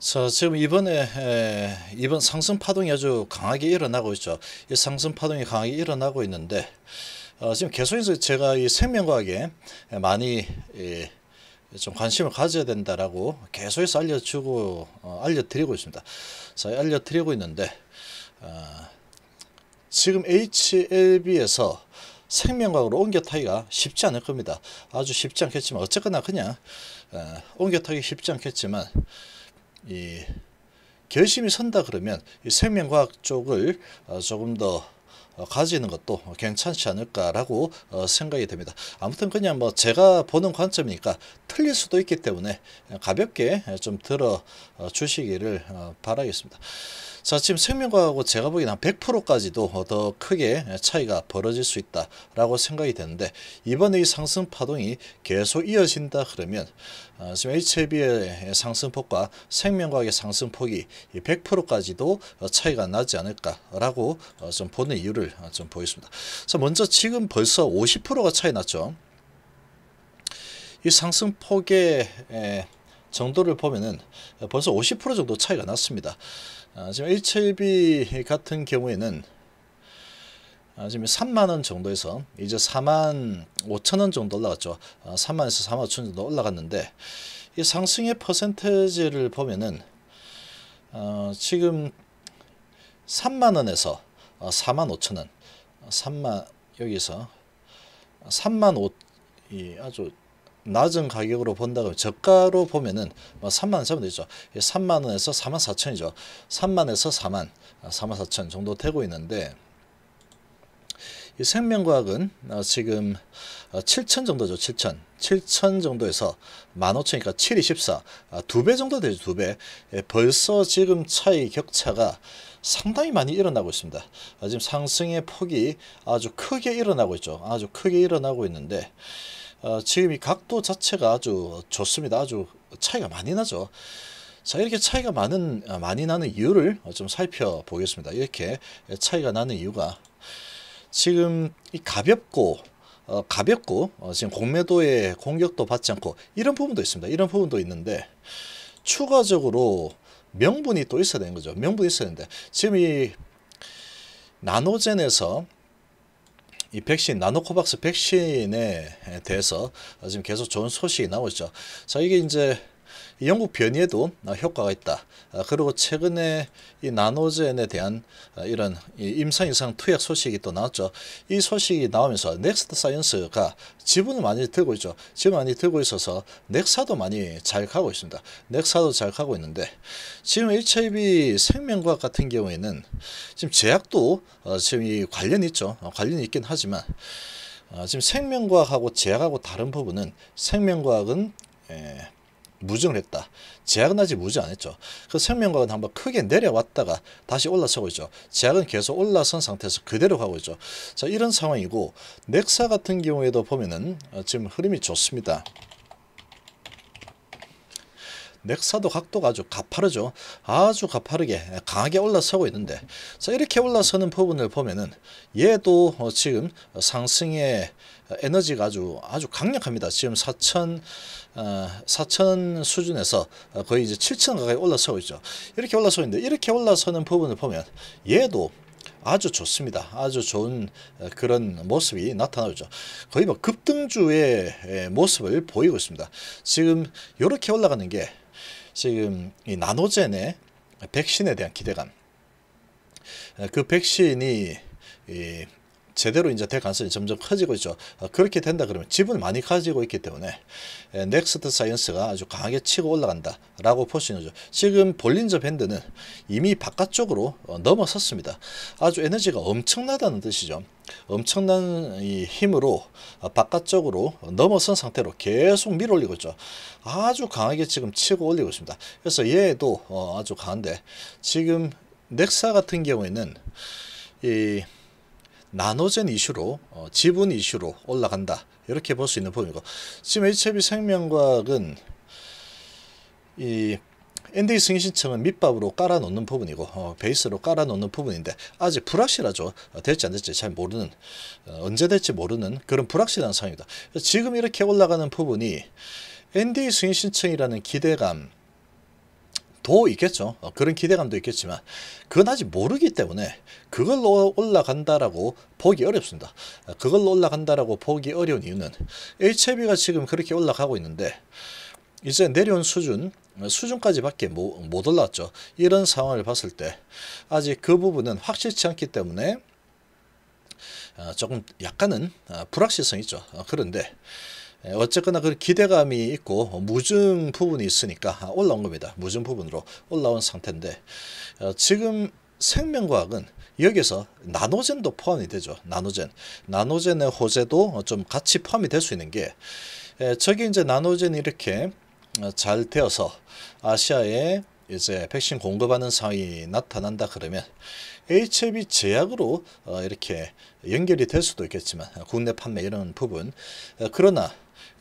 자, 지금 이번에 에, 이번 상승 파동이 아주 강하게 일어나고 있죠. 이 상승 파동이 강하게 일어나고 있는데 어, 지금 계속해서 제가 이 생명과학에 많이 예, 좀 관심을 가져야 된다라고 계속해서 알려주고 어, 알려드리고 있습니다. 자, 알려드리고 있는데 어, 지금 HLB에서 생명과학으로 옮겨타기가 쉽지 않을 겁니다. 아주 쉽지 않겠지만 어쨌거나 그냥 어, 옮겨타기 쉽지 않겠지만 이 결심이 선다 그러면 이 생명과학 쪽을 어, 조금 더 어, 가지는 것도 괜찮지 않을까라고 어, 생각이 됩니다. 아무튼 그냥 뭐 제가 보는 관점이니까 틀릴 수도 있기 때문에 가볍게 좀 들어 주시기를 바라겠습니다. 자 지금 생명과하고 학 제가 보기에는 한 100%까지도 더 크게 차이가 벌어질 수 있다라고 생각이 되는데 이번에 이 상승 파동이 계속 이어진다 그러면 아, 지금 HLB의 상승폭과 생명과학의 상승폭이 100%까지도 차이가 나지 않을까라고 어, 좀 보는 이유를 좀 보겠습니다. 자 먼저 지금 벌써 50%가 차이 났죠. 이 상승폭의 에, 정도를 보면은 벌써 50% 정도 차이가 났습니다. 아, 지금 H1B 같은 경우에는 아, 지금 3만원 정도에서 이제 4만 5천원 정도 올라갔죠. 아, 3만에서 4만 5천원 정도 올라갔는데 이 상승의 퍼센테지를 보면은 어, 지금 3만원에서 4만 아, 5천원 3만 여기서 3만 5 이 아주 낮은 가격으로 본다고 저가로 보면은 3만 뭐 사면 되죠. 3만 원에서 4만 4천이죠. 3만에서 4만, 4만 아, 4천 정도 되고 있는데 이 생명과학은 어, 지금 7천 어, 정도죠. 7천. 7천 정도에서 1 5 0이니까 7, 24. 두 배 정도 되죠. 두 배. 예, 벌써 지금 차이 격차가 상당히 많이 일어나고 있습니다. 아, 지금 상승의 폭이 아주 크게 일어나고 있죠. 아주 크게 일어나고 있는데 어, 지금 이 각도 자체가 아주 좋습니다. 아주 차이가 많이 나죠. 자 이렇게 차이가 많은 어, 많이 나는 이유를 좀 살펴보겠습니다. 이렇게 차이가 나는 이유가 지금 이 가볍고 어, 가볍고 어, 지금 공매도에 공격도 받지 않고 이런 부분도 있습니다. 이런 부분도 있는데 추가적으로 명분이 또 있어야 되는 거죠. 명분이 있어야 되는데 지금 이 나노젠에서 이 백신 나노코박스 백신에 대해서 지금 계속 좋은 소식이 나오죠. 자 이게 이제 영국 변이에도 어, 효과가 있다. 어, 그리고 최근에 이 나노젠에 대한 어, 이런 임상 이상 투약 소식이 또 나왔죠. 이 소식이 나오면서 넥스트 사이언스가 지분을 많이 들고 있죠. 지분 많이 들고 있어서 넥사도 많이 잘 가고 있습니다. 넥사도 잘 가고 있는데 지금 HIV 생명과학 같은 경우에는 지금 제약도 지금 이 관련이 있죠. 관련이 있긴 하지만 지금 생명과학하고 제약하고 다른 부분은 생명과학은 예, 무증을 했다. 제약은 아직 무지 안했죠. 그 생명과는 한번 크게 내려왔다가 다시 올라서고 있죠. 제약은 계속 올라선 상태에서 그대로 가고 있죠. 자 이런 상황이고 넥사 같은 경우에도 보면은 어, 지금 흐름이 좋습니다. 맥사도 각도가 아주 가파르죠. 아주 가파르게 강하게 올라서고 있는데 자 이렇게 올라서는 부분을 보면은 얘도 어 지금 상승의 에너지가 아주 아주 강력합니다. 지금 4천 4천 어, 수준에서 거의 이제 7천 가까이 올라서고 있죠. 이렇게 올라서고 있는데 이렇게 올라서는 부분을 보면 얘도 아주 좋습니다. 아주 좋은 그런 모습이 나타나죠. 거의 뭐 급등주의 모습을 보이고 있습니다. 지금 이렇게 올라가는 게 지금 이 나노젠의 백신에 대한 기대감 그 백신이 제대로 이제 대가성이 점점 커지고 있죠. 어, 그렇게 된다 그러면 집은 많이 가지고 있기 때문에 예, 넥스트 사이언스가 아주 강하게 치고 올라간다라고 볼 수 있는 거죠. 지금 볼린저 밴드는 이미 바깥쪽으로 어, 넘어섰습니다. 아주 에너지가 엄청나다는 뜻이죠. 엄청난 이 힘으로 어, 바깥쪽으로 넘어선 상태로 계속 밀어올리고 있죠. 아주 강하게 지금 치고 올리고 있습니다. 그래서 얘도 아주 강한데 지금 넥사 같은 경우에는 이 나노젠 이슈로 어, 지분 이슈로 올라간다 이렇게 볼 수 있는 부분이고 지금 HLB 생명과학은 이 NDA 승인 신청은 밑밥으로 깔아놓는 부분이고 어, 베이스로 깔아놓는 부분인데 아직 불확실하죠. 어, 될지 안 될지 잘 모르는 어, 언제 될지 모르는 그런 불확실한 상황이다. 지금 이렇게 올라가는 부분이 NDA 승인 신청이라는 기대감 더 있겠죠. 어, 그런 기대감도 있겠지만 그건 아직 모르기 때문에 그걸로 올라간다라고 보기 어렵습니다. 어, 그걸로 올라간다라고 보기 어려운 이유는 HIV가 지금 그렇게 올라가고 있는데 이제 내려온 수준, 어, 수준까지밖에 못, 올랐죠. 이런 상황을 봤을 때 아직 그 부분은 확실치 않기 때문에 조금 약간은 불확실성 있죠. 그런데 예, 어쨌거나 그 기대감이 있고 무증 부분이 있으니까 올라온 겁니다. 무증 부분으로 올라온 상태인데 어, 지금 생명과학은 여기서 나노젠도 포함이 되죠. 나노젠. 나노젠의 호재도 좀 같이 포함이 될 수 있는 게 예, 저게 이제 나노젠이 이렇게 어, 잘 되어서 아시아에 이제 백신 공급하는 상황이 나타난다 그러면 HIV 제약으로 어, 이렇게 연결이 될 수도 있겠지만 국내 판매 이런 부분 그러나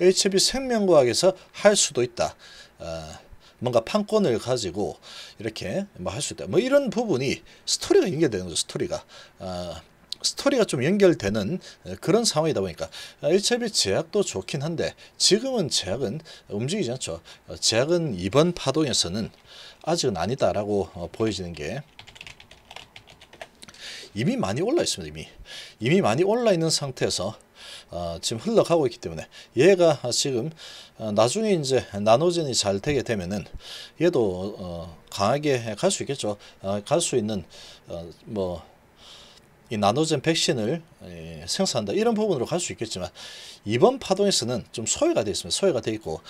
HB 생명과학에서 할 수도 있다. 어, 뭔가 판권을 가지고 이렇게 뭐 할수 있다. 뭐 이런 부분이 스토리가 연결되는 거죠. 스토리가. 어, 스토리가 좀 연결되는 어, 그런 상황이다 보니까 어, HIV 제약도 좋긴 한데 지금은 제약은 움직이지 않죠. 어, 제약은 이번 파동에서는 아직은 아니다라고 보여지는 게 이미 많이 올라 있습니다. 이미 이미 많이 올라 있는 상태에서 어, 지금 흘러가고 있기 때문에 얘가 지금 어, 나중에 이제 나노젠이 잘 되게 되면은 얘도 어, 강하게 갈 수 있겠죠. 어, 갈 수 있는 어, 뭐이 나노젠 백신을 예, 생산한다 이런 부분으로 갈 수 있겠지만 이번 파동에서는 좀 소외가 되어 있습니다. 소외가 되어 있고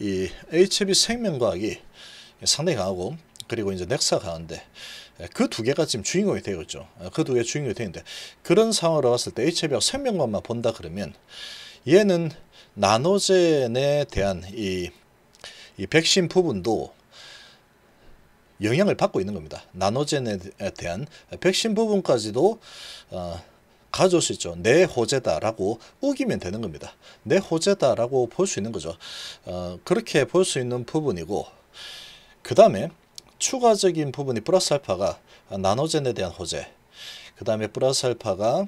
이 HIV 생명과학이 상당히 강하고 그리고 이제 넥사 강한데 예, 그두 개가 지금 주인공이 되고 있죠. 예, 그두 개 주인공이 되는데 그런 상황으로 봤을 때 HBR 생명관만 본다 그러면 얘는 나노젠에 대한 이, 이 백신 부분도 영향을 받고 있는 겁니다. 나노젠에 대한 백신 부분까지도 어, 가져올 수 있죠. 내 호재다라고 우기면 되는 겁니다. 내 호재다라고 볼 수 있는 거죠. 어, 그렇게 볼 수 있는 부분이고 그 다음에 추가적인 부분이 플러스 알파가 나노젠에 대한 호재 그 다음에 플러스 알파가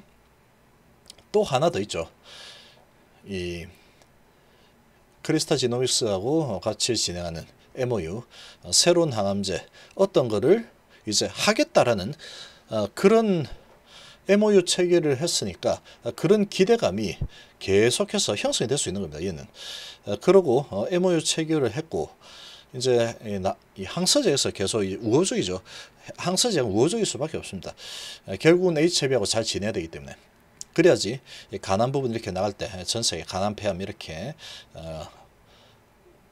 또 하나 더 있죠 이 크리스타 지노믹스하고 같이 진행하는 MOU 어, 새로운 항암제 어떤 거를 이제 하겠다라는 어, 그런 MOU 체결을 했으니까 어, 그런 기대감이 계속해서 형성이 될 수 있는 겁니다. 얘는 그러고 MOU 체결을 했고 이제 이 항서제에서 계속 우호적이죠. 항서제는 우호적일 수밖에 없습니다. 결국은 HIV하고 잘 지내야 되기 때문에. 그래야지 가난 부분 이렇게 나갈 때 전세계 가난 폐암 이렇게 어,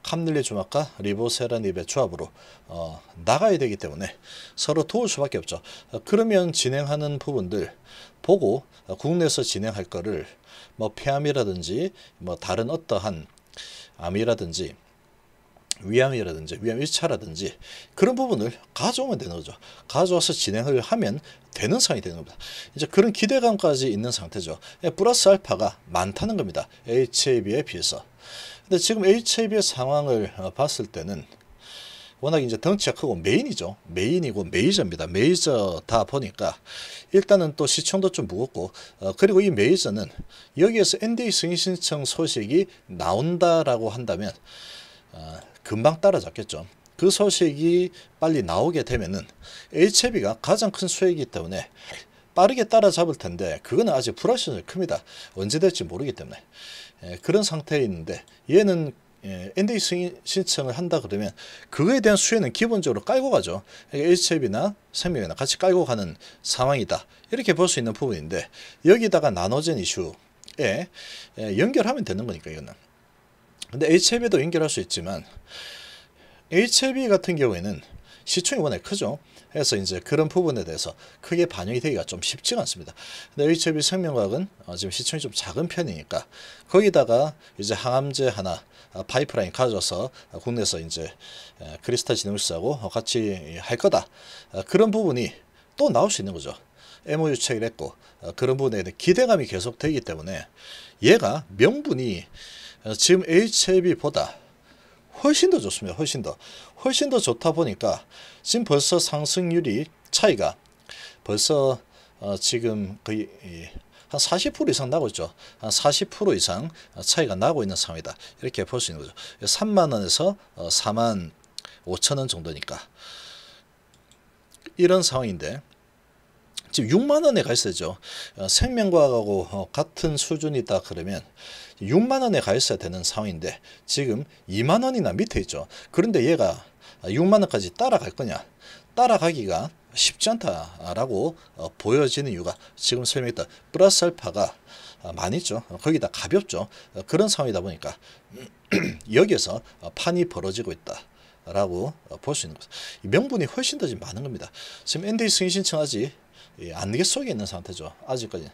캄릴리주막과 리보세라닙의 조합으로 어, 나가야 되기 때문에 서로 도울 수밖에 없죠. 어, 그러면 진행하는 부분들 보고 어, 국내에서 진행할 거를 뭐 폐암이라든지 뭐 다른 어떠한 암이라든지 위암이라든지 위암 1차라든지 그런 부분을 가져오면 되는 거죠. 가져와서 진행을 하면 되는 상황이 되는 겁니다. 이제 그런 기대감까지 있는 상태죠. 예, 플러스 알파가 많다는 겁니다. HAB에 비해서. 근데 지금 HAB의 상황을 어, 봤을 때는 워낙 이제 덩치가 크고 메인이죠. 메인이고 메이저입니다. 메이저다 보니까 일단은 또 시청도 좀 무겁고 어, 그리고 이 메이저는 여기에서 NDA 승인 신청 소식이 나온다라고 한다면 어, 금방 따라잡겠죠. 그 소식이 빨리 나오게 되면은 h i 가 가장 큰 수혜이기 때문에 빠르게 따라잡을 텐데 그거는 아직 불확실성이 큽니다. 언제 될지 모르기 때문에 예, 그런 상태에 있는데 얘는 예, NDA 신청을 한다 그러면 그거에 대한 수혜는 기본적으로 깔고 가죠. h i 나 생명이나 같이 깔고 가는 상황이다. 이렇게 볼 수 있는 부분인데 여기다가 나노젠 이슈에 예, 연결하면 되는 거니까 이거는. 근데 HLB도 연결할 수 있지만 HLB 같은 경우에는 시총이 워낙 크죠. 그래서 이제 그런 부분에 대해서 크게 반영이 되기가 좀 쉽지가 않습니다. 근데 HLB 생명과학은 어 지금 시총이 좀 작은 편이니까 거기다가 이제 항암제 하나 아, 파이프라인 가져서 국내에서 이제 크리스탈 진흥수하고 같이 할 거다. 아, 그런 부분이 또 나올 수 있는 거죠. MOU 체결했고 아, 그런 부분에 대한 기대감이 계속되기 때문에 얘가 명분이 어, 지금 HLB보다 훨씬 더 좋습니다. 훨씬 더. 훨씬 더 좋다 보니까 지금 벌써 상승률이 차이가 벌써 어 지금 거의 한 40% 이상 나고 있죠. 한 40% 이상 차이가 나고 있는 상황이다. 이렇게 볼 수 있는 거죠. 3만원에서 4만 어, 5천원 정도니까. 이런 상황인데 지금 6만원에 가 있어야죠. 어, 생명과학하고 같은 수준이다 그러면 6만 원에 가 있어야 되는 상황인데 지금 2만 원이나 밑에 있죠. 그런데 얘가 6만 원까지 따라갈 거냐? 따라가기가 쉽지 않다라고 어, 보여지는 이유가 지금 설명했던 플러스 알파가 어, 많이 있죠. 어, 거기다 가볍죠. 어, 그런 상황이다 보니까 여기에서 판이 벌어지고 있다. 라고 볼 수 있는 거죠. 명분이 훨씬 더 많은 겁니다. 지금 n d 이 승인 신청하지 예, 안개 속에 있는 상태죠. 아직까지.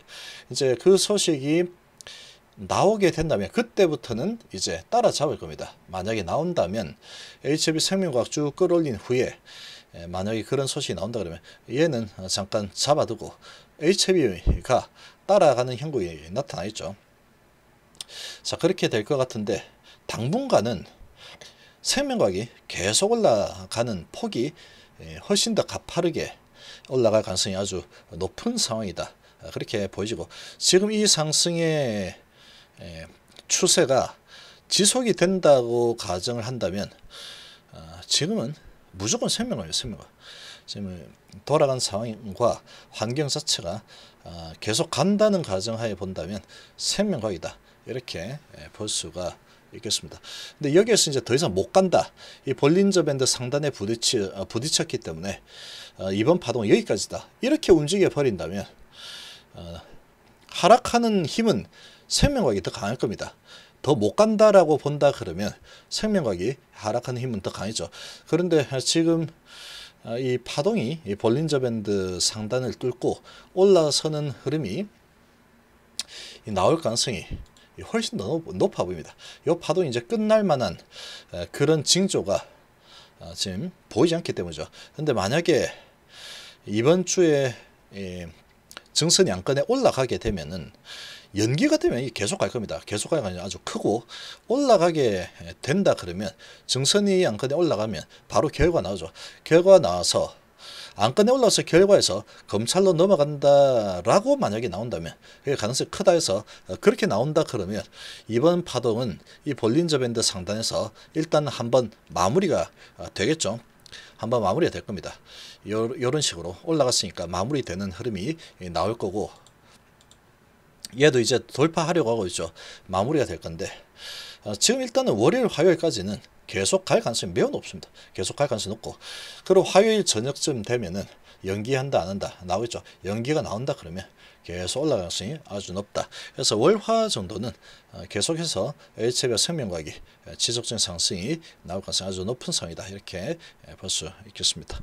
이제 그 소식이 나오게 된다면 그때부터는 이제 따라잡을 겁니다. 만약에 나온다면 HB 생명과학 쭉 끌어올린 후에 만약에 그런 소식이 나온다 그러면 얘는 잠깐 잡아두고 HB가 따라가는 형국이 나타나 있죠. 자 그렇게 될 것 같은데 당분간은 생명과학이 계속 올라가는 폭이 훨씬 더 가파르게 올라갈 가능성이 아주 높은 상황이다. 아, 그렇게 보여지고 지금 이 상승의 예, 추세가 지속이 된다고 가정을 한다면 어, 지금은 무조건 생명을 생명을 지금 돌아간 상황과 환경 자체가 어, 계속 간다는 가정하에 본다면 생명과이다 이렇게 예, 볼 수가 있겠습니다. 근데 여기에서 이제 더 이상 못 간다. 이 볼린저 밴드 상단에 부딪히, 어, 부딪혔기 때문에 이번 파동 은 여기까지다. 이렇게 움직여 버린다면 하락하는 힘은 생명과학이 더 강할 겁니다. 더 못 간다라고 본다 그러면 생명과학이 하락하는 힘은 더 강해져. 그런데 지금 아, 이 파동이 이 볼린저 밴드 상단을 뚫고 올라서는 흐름이 나올 가능성이 훨씬 더 높아 보입니다. 이 파동이 이제 끝날 만한 그런 징조가 아, 지금 보이지 않기 때문이죠. 근데 만약에 이번 주에 증선 양건에 올라가게 되면은 연기가 되면 계속 갈 겁니다. 계속 가면 아주 크고 올라가게 된다 그러면 증선이 안건에 올라가면 바로 결과 나오죠. 결과 나와서 안건에 올라서 와 결과에서 검찰로 넘어간다라고 만약에 나온다면 그게 가능성이 크다 해서 그렇게 나온다 그러면 이번 파동은 이 볼린저 밴드 상단에서 일단 한번 마무리가 되겠죠. 한번 마무리가 될 겁니다. 요런 식으로 올라갔으니까 마무리되는 흐름이 나올 거고 얘도 이제 돌파하려고 하고 있죠. 마무리가 될 건데 어, 지금 일단은 월요일 화요일까지는 계속 갈 가능성이 매우 높습니다. 계속 갈 가능성이 높고 그리고 화요일 저녁쯤 되면은 연기한다 안 한다 나오겠죠. 연기가 나온다 그러면 계속 올라갈 가능성이 아주 높다. 그래서 월화 정도는 어, 계속해서 HB와 생명과학이 지속적인 상승이 나올 가능성이 아주 높은 상이다. 황 이렇게 예, 볼수 있겠습니다.